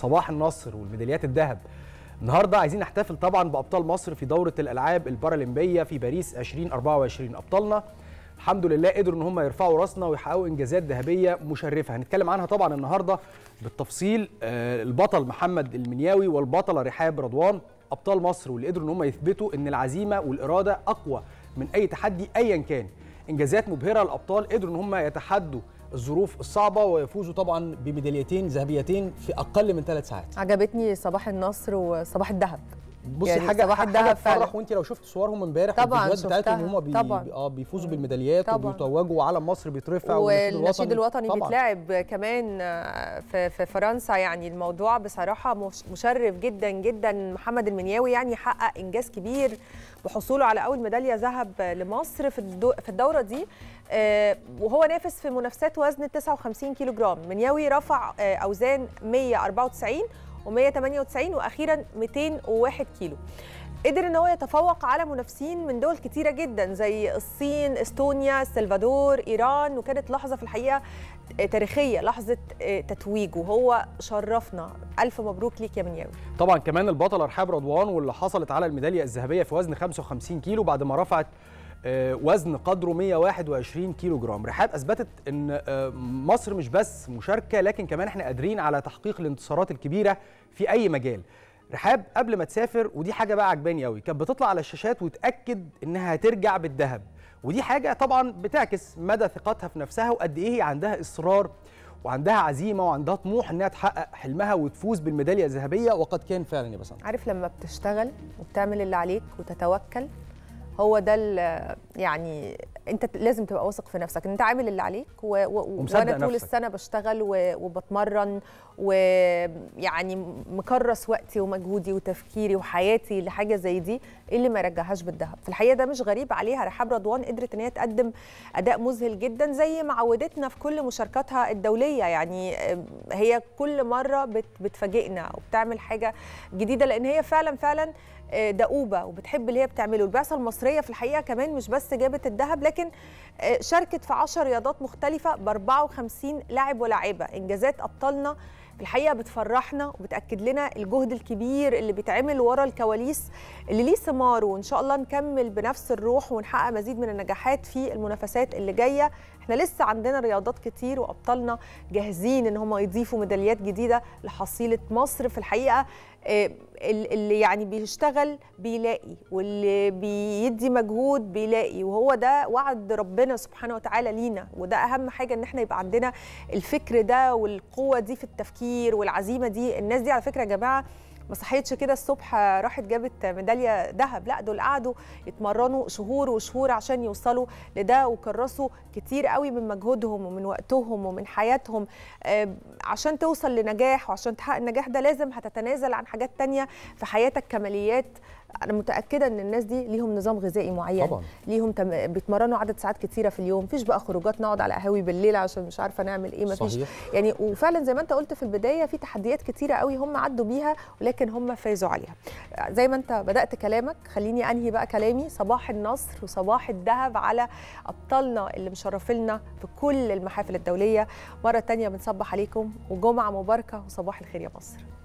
صباح النصر والميداليات الذهب النهارده عايزين نحتفل طبعا بابطال مصر في دوره الالعاب البارالمبيه في باريس 2024 ابطالنا الحمد لله قدروا ان هم يرفعوا راسنا ويحققوا انجازات ذهبيه مشرفه هنتكلم عنها طبعا النهارده بالتفصيل آه، البطل محمد المنياوي والبطله رحاب رضوان ابطال مصر واللي قدروا ان هم يثبتوا ان العزيمه والاراده اقوى من اي تحدي ايا كان انجازات مبهره الابطال قدروا ان هم يتحدوا الظروف الصعبه ويفوزوا طبعا بميداليتين ذهبيتين في اقل من ثلاث ساعات. عجبتني صباح النصر وصباح الذهب. بصي يعني حاجه واحد ده فرح وانت لو شفت صورهم امبارح الفيديوهات بتاعتهم هم بي اه بيفوزوا بالميداليات وبيتوجوا على مصر بيترفع والنشيد الوطني بيتلعب كمان في, في فرنسا يعني الموضوع بصراحه مشرف جدا جدا محمد المنياوي يعني حقق انجاز كبير بحصوله على اول ميداليه ذهب لمصر في في الدوره دي آه، وهو نافس في منافسات وزن 59 كيلو جرام منياوي رفع آه، اوزان 194 و198 واخيرا 201 كيلو قدر ان هو يتفوق على منافسين من دول كتيره جدا زي الصين استونيا السلفادور ايران وكانت لحظه في الحقيقه تاريخيه لحظه آه، تتويجه وهو شرفنا الف مبروك ليك يا منياوي طبعا كمان البطله رحاب رضوان واللي حصلت على الميداليه الذهبيه في وزن 55 كيلو بعد ما رفعت آه، وزن قدره 121 كيلو جرام رحاب أثبتت أن آه، مصر مش بس مشاركة لكن كمان احنا قادرين على تحقيق الانتصارات الكبيرة في أي مجال رحاب قبل ما تسافر ودي حاجة بقى عجباني قوي كانت بتطلع على الشاشات وتأكد إنها هترجع بالذهب ودي حاجة طبعا بتعكس مدى ثقتها في نفسها وقد إيه هي عندها إصرار وعندها عزيمه وعندها طموح انها تحقق حلمها وتفوز بالميداليه الذهبيه وقد كان فعلا يا بسام عارف لما بتشتغل وبتعمل اللي عليك وتتوكل هو ده يعني انت لازم تبقى واثق في نفسك انت عامل اللي عليك و... و... وانا طول نفسك. السنه بشتغل و... وبتمرن ويعني مكرس وقتي ومجهودي وتفكيري وحياتي لحاجه زي دي إيه اللي ما رجعهاش بالذهب في الحقيقه ده مش غريب عليها رحاب رضوان قدرت ان هي تقدم اداء مذهل جدا زي ما عودتنا في كل مشاركاتها الدوليه يعني آه، هي كل مره بت... بتفاجئنا وبتعمل حاجه جديده لان هي فعلا فعلا آه، دؤوبه وبتحب اللي هي بتعمله البعثه المصريه في الحقيقه كمان مش بس جابت الذهب لكن آه، شاركت في 10 رياضات مختلفه ب 54 لاعب ولاعبه انجازات ابطالنا الحقيقه بتفرحنا وبتاكد لنا الجهد الكبير اللي بيتعمل ورا الكواليس اللي ليه ثمار وان شاء الله نكمل بنفس الروح ونحقق مزيد من النجاحات في المنافسات اللي جايه احنا لسه عندنا رياضات كتير وابطالنا جاهزين ان هم يضيفوا ميداليات جديده لحصيله مصر في الحقيقه آه، اللي يعني بيشتغل بيلاقي واللي بيدي مجهود بيلاقي وهو ده وعد ربنا سبحانه وتعالى لينا وده اهم حاجه ان احنا يبقى عندنا الفكر ده والقوه دي في التفكير التغيير والعزيمه دي الناس دي على فكره يا جماعه ما صحيتش كده الصبح راحت جابت ميداليه ذهب لا دول قعدوا يتمرنوا شهور وشهور عشان يوصلوا لده وكرسوا كتير قوي من مجهودهم ومن وقتهم ومن حياتهم آه، عشان توصل لنجاح وعشان تحقق النجاح ده لازم هتتنازل عن حاجات تانية في حياتك كماليات انا متاكده ان الناس دي ليهم نظام غذائي معين طبعا. ليهم تم... بيتمرنوا عدد ساعات كتيره في اليوم مفيش بقى خروجات نقعد على قهاوي بالليل عشان مش عارفه نعمل ايه مفيش صحيح. يعني وفعلا زي ما انت قلت في البدايه في تحديات كتيره قوي هم عدوا بيها ولكن هم فازوا عليها زي ما انت بدات كلامك خليني انهي بقى كلامي صباح النصر وصباح الذهب على ابطالنا اللي مشرفلنا في كل المحافل الدوليه مره تانية بنصبح عليكم وجمعه مباركه وصباح الخير يا مصر